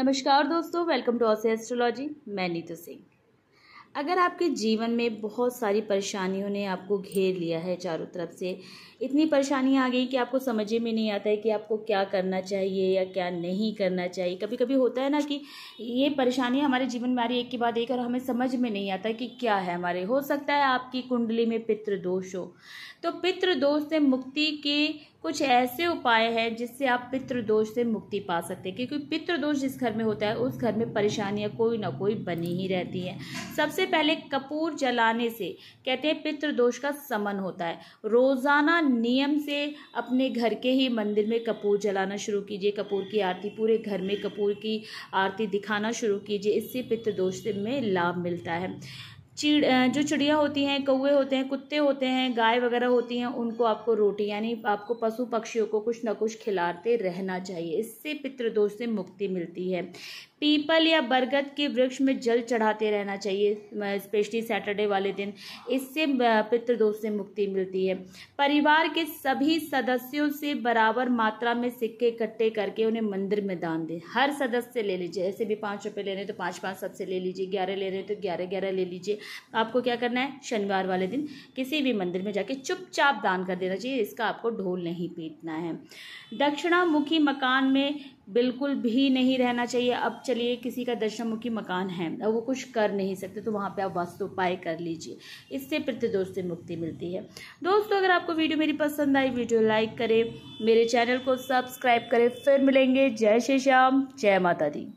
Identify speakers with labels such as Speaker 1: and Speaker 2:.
Speaker 1: नमस्कार दोस्तों welcome to ऑसे astrology मैं नीतू सिंह अगर आपके जीवन में बहुत सारी परेशानियों ने आपको घेर लिया है चारों तरफ से इतनी परेशानियाँ आ गई कि आपको समझ में नहीं आता है कि आपको क्या करना चाहिए या क्या नहीं करना चाहिए कभी कभी होता है ना कि ये परेशानियाँ हमारे जीवन में आ रही एक के बाद एक और हमें समझ में नहीं आता कि क्या है हमारे हो सकता है आपकी कुंडली में पितृदोष हो तो पितृदोष से मुक्ति के कुछ ऐसे उपाय हैं जिससे आप पितृदोष से मुक्ति पा सकते हैं क्योंकि पितृदोष जिस घर में होता है उस घर में परेशानियां कोई ना कोई बनी ही रहती हैं सबसे पहले कपूर जलाने से कहते हैं पितृदोष का समन होता है रोज़ाना नियम से अपने घर के ही मंदिर में कपूर जलाना शुरू कीजिए कपूर की आरती पूरे घर में कपूर की आरती दिखाना शुरू कीजिए इससे पितृदोष में लाभ मिलता है चिड़ जो चिड़िया होती हैं कौए होते हैं कुत्ते होते हैं गाय वगैरह होती हैं उनको आपको रोटी यानी आपको पशु पक्षियों को कुछ ना कुछ खिलाते रहना चाहिए इससे पितृदोष से मुक्ति मिलती है पीपल या बरगद के वृक्ष में जल चढ़ाते रहना चाहिए स्पेशली सैटरडे वाले दिन इससे पितृदोष से मुक्ति मिलती है परिवार के सभी सदस्यों से बराबर मात्रा में सिक्के इकट्ठे करके उन्हें मंदिर में दान दें हर सदस्य ले लीजिए ऐसे भी पाँच रुपये ले रहे हैं तो पाँच पाँच सबसे ले लीजिए ग्यारह ले रहे हैं तो ग्यारह ग्यारह ले लीजिए आपको क्या करना है शनिवार वाले दिन किसी भी मंदिर में जाके चुपचाप दान कर देना चाहिए इसका आपको ढोल नहीं पीटना है दक्षिणामुखी मकान में बिल्कुल भी नहीं रहना चाहिए अब चलिए किसी का दशमुखी मकान है और वो कुछ कर नहीं सकते तो वहाँ पे आप उपाय कर लीजिए इससे प्रतिदोष से मुक्ति मिलती है दोस्तों अगर आपको वीडियो मेरी पसंद आई वीडियो लाइक करें मेरे चैनल को सब्सक्राइब करें फिर मिलेंगे जय श्री श्याम जय माता दी